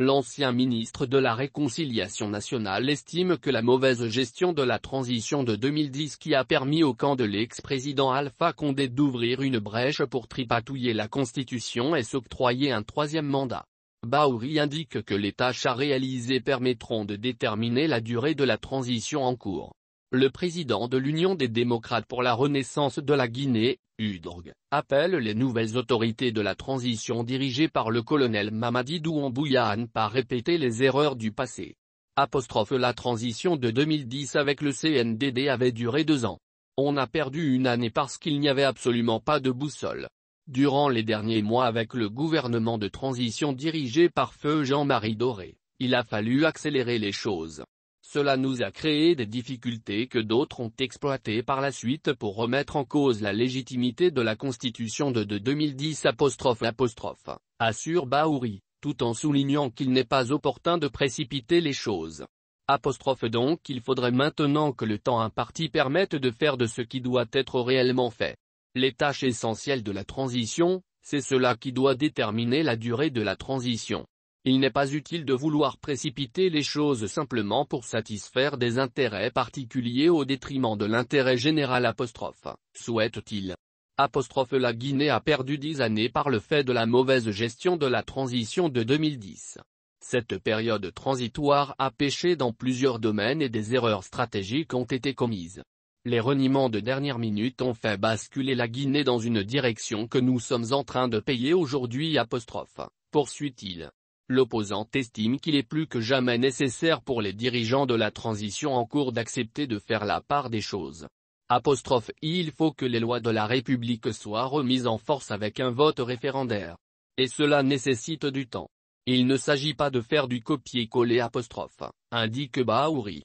L'ancien ministre de la Réconciliation nationale estime que la mauvaise gestion de la transition de 2010 qui a permis au camp de l'ex-président Alpha Condé d'ouvrir une brèche pour tripatouiller la Constitution et s'octroyer un troisième mandat. Bauri indique que les tâches à réaliser permettront de déterminer la durée de la transition en cours. Le président de l'Union des démocrates pour la renaissance de la Guinée, UDRG, appelle les nouvelles autorités de la transition dirigées par le colonel Mamadi Doumbouya à ne pas répéter les erreurs du passé. Apostrophe la transition de 2010 avec le CNDD avait duré deux ans. On a perdu une année parce qu'il n'y avait absolument pas de boussole. Durant les derniers mois avec le gouvernement de transition dirigé par feu Jean-Marie Doré, il a fallu accélérer les choses. Cela nous a créé des difficultés que d'autres ont exploitées par la suite pour remettre en cause la légitimité de la Constitution de, apostrophe 2010 assure Baouri, tout en soulignant qu'il n'est pas opportun de précipiter les choses. Apostrophe donc il faudrait maintenant que le temps imparti permette de faire de ce qui doit être réellement fait. Les tâches essentielles de la transition, c'est cela qui doit déterminer la durée de la transition. Il n'est pas utile de vouloir précipiter les choses simplement pour satisfaire des intérêts particuliers au détriment de l'intérêt général apostrophe, souhaite-t-il. Apostrophe la Guinée a perdu dix années par le fait de la mauvaise gestion de la transition de 2010. Cette période transitoire a péché dans plusieurs domaines et des erreurs stratégiques ont été commises. Les reniements de dernière minute ont fait basculer la Guinée dans une direction que nous sommes en train de payer aujourd'hui apostrophe, poursuit-il l'opposant estime qu'il est plus que jamais nécessaire pour les dirigeants de la transition en cours d'accepter de faire la part des choses. il faut que les lois de la République soient remises en force avec un vote référendaire. Et cela nécessite du temps. Il ne s'agit pas de faire du copier-coller indique Bahouri.